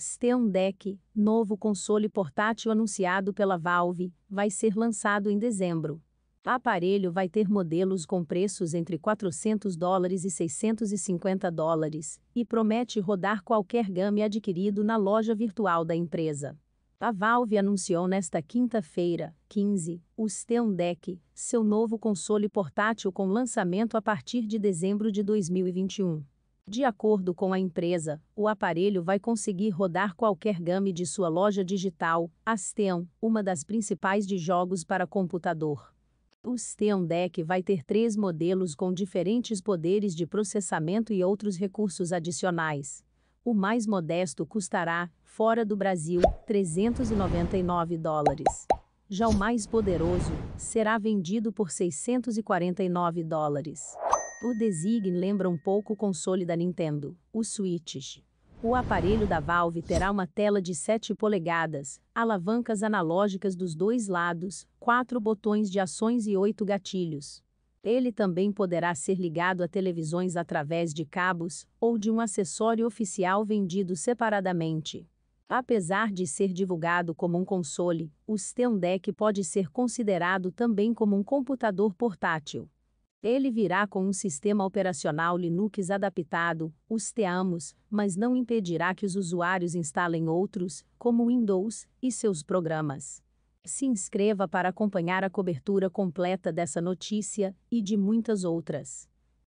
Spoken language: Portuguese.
Steam Deck, novo console portátil anunciado pela Valve, vai ser lançado em dezembro. O aparelho vai ter modelos com preços entre 400 dólares e 650 dólares e promete rodar qualquer game adquirido na loja virtual da empresa. A Valve anunciou nesta quinta-feira, 15, o Steam Deck, seu novo console portátil com lançamento a partir de dezembro de 2021. De acordo com a empresa, o aparelho vai conseguir rodar qualquer game de sua loja digital, a Steam, uma das principais de jogos para computador. O Steam Deck vai ter três modelos com diferentes poderes de processamento e outros recursos adicionais. O mais modesto custará, fora do Brasil, 399 dólares. Já o mais poderoso será vendido por 649 dólares. O design lembra um pouco o console da Nintendo, o Switch. O aparelho da Valve terá uma tela de 7 polegadas, alavancas analógicas dos dois lados, quatro botões de ações e oito gatilhos. Ele também poderá ser ligado a televisões através de cabos ou de um acessório oficial vendido separadamente. Apesar de ser divulgado como um console, o Steam Deck pode ser considerado também como um computador portátil. Ele virá com um sistema operacional Linux adaptado, os teamos, mas não impedirá que os usuários instalem outros, como Windows, e seus programas. Se inscreva para acompanhar a cobertura completa dessa notícia e de muitas outras.